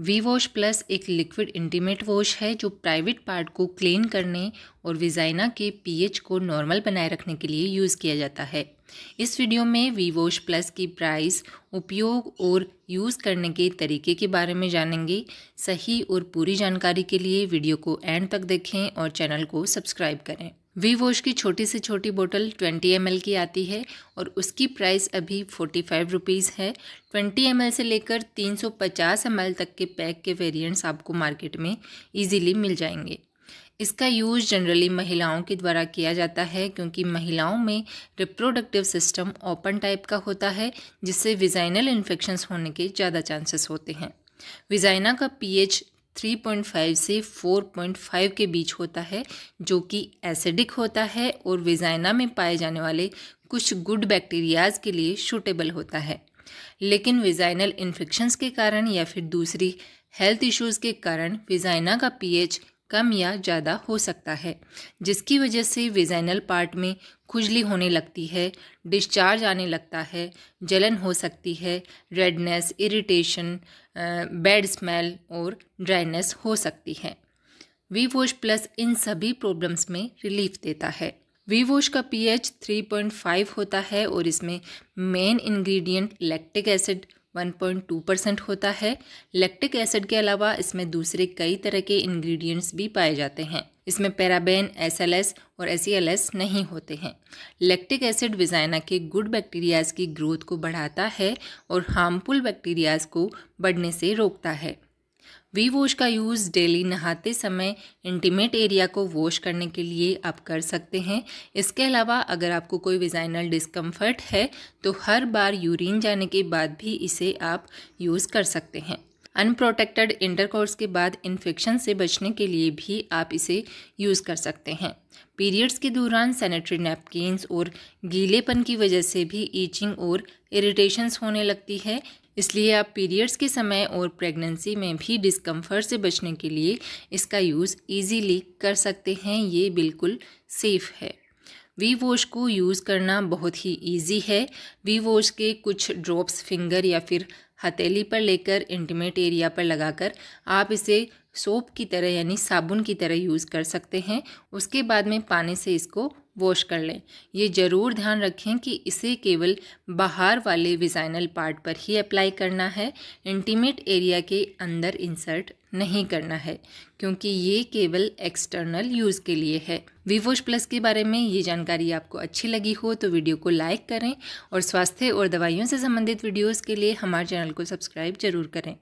we Wash plus एक liquid intimate wash है जो प्राइवेट पार्ट को क्लीन करने और विजाइना के पीएच को नॉर्मल बनाए रखने के लिए यूज़ किया जाता है इस वीडियो में वी वॉश प्लस की प्राइस उपयोग और यूज़ करने के तरीके के बारे में जानेंगे सही और पूरी जानकारी के लिए वीडियो को एंड तक देखें और चैनल को सब्सक्राइब करें वी वॉश की छोटी से छोटी बोतल 20 एम की आती है और उसकी प्राइस अभी 45 फाइव रुपीज़ है 20 एम से लेकर 350 सौ तक के पैक के वेरिएंट्स आपको मार्केट में इजीली मिल जाएंगे इसका यूज़ जनरली महिलाओं के द्वारा किया जाता है क्योंकि महिलाओं में रिप्रोडक्टिव सिस्टम ओपन टाइप का होता है जिससे विजाइनल इन्फेक्शन होने के ज़्यादा चांसेस होते हैं विजाइना का पीएच 3.5 से 4.5 के बीच होता है जो कि एसिडिक होता है और वेजाइना में पाए जाने वाले कुछ गुड बैक्टीरियाज के लिए शूटेबल होता है लेकिन वेजाइनल इन्फेक्शंस के कारण या फिर दूसरी हेल्थ इश्यूज के कारण विजाइना का पीएच कम या ज़्यादा हो सकता है जिसकी वजह से विजाइनल पार्ट में खुजली होने लगती है डिस्चार्ज आने लगता है जलन हो सकती है रेडनेस इरिटेशन बैड स्मेल और ड्राइनेस हो सकती है वी वॉश प्लस इन सभी प्रॉब्लम्स में रिलीफ देता है वी वॉश का पीएच 3.5 होता है और इसमें main ingredient lactic acid 1.2 percent होता है लैक्टिक एसिड के अलावा इसमें दूसरे कई तरह के इंग्रेडिएंट्स भी पाए जाते हैं इसमें पैराबेन एस और एस नहीं होते हैं लैक्टिक एसिड विजाइना के गुड बैक्टीरियाज की ग्रोथ को बढ़ाता है और हार्मफुल बैक्टीरियाज को बढ़ने से रोकता है वी वॉश का यूज़ डेली नहाते समय इंटीमेट एरिया को वॉश करने के लिए आप कर सकते हैं इसके अलावा अगर आपको कोई विजाइनल डिस्कम्फर्ट है तो हर बार यूरिन जाने के बाद भी इसे आप यूज़ कर सकते हैं अनप्रोटेक्टेड इंटरकोर्स के बाद इन्फेक्शन से बचने के लिए भी आप इसे यूज़ कर सकते हैं पीरियड्स के दौरान सैनिटरी नैपकिन्स और गीलेपन की वजह से भी ईचिंग और इरीटेशंस होने लगती है इसलिए आप पीरियड्स के समय और प्रेगनेंसी में भी डिस्कम्फर्ट से बचने के लिए इसका यूज़ ईजीली कर सकते हैं ये बिल्कुल सेफ़ है वी वॉश को यूज़ करना बहुत ही ईजी है वी वॉश के कुछ ड्रॉप्स फिंगर या फिर हथेली पर लेकर इंटीमेट एरिया पर लगाकर आप इसे सोप की तरह यानी साबुन की तरह यूज़ कर सकते हैं उसके बाद में पानी से इसको वॉश कर लें ये ज़रूर ध्यान रखें कि इसे केवल बाहर वाले विजाइनल पार्ट पर ही अप्लाई करना है इंटीमेट एरिया के अंदर इंसर्ट नहीं करना है क्योंकि ये केवल एक्सटर्नल यूज़ के लिए है वीवोश प्लस के बारे में ये जानकारी आपको अच्छी लगी हो तो वीडियो को लाइक करें और स्वास्थ्य और दवाइयों से संबंधित वीडियोज़ के लिए हमारे चैनल को सब्सक्राइब जरूर करें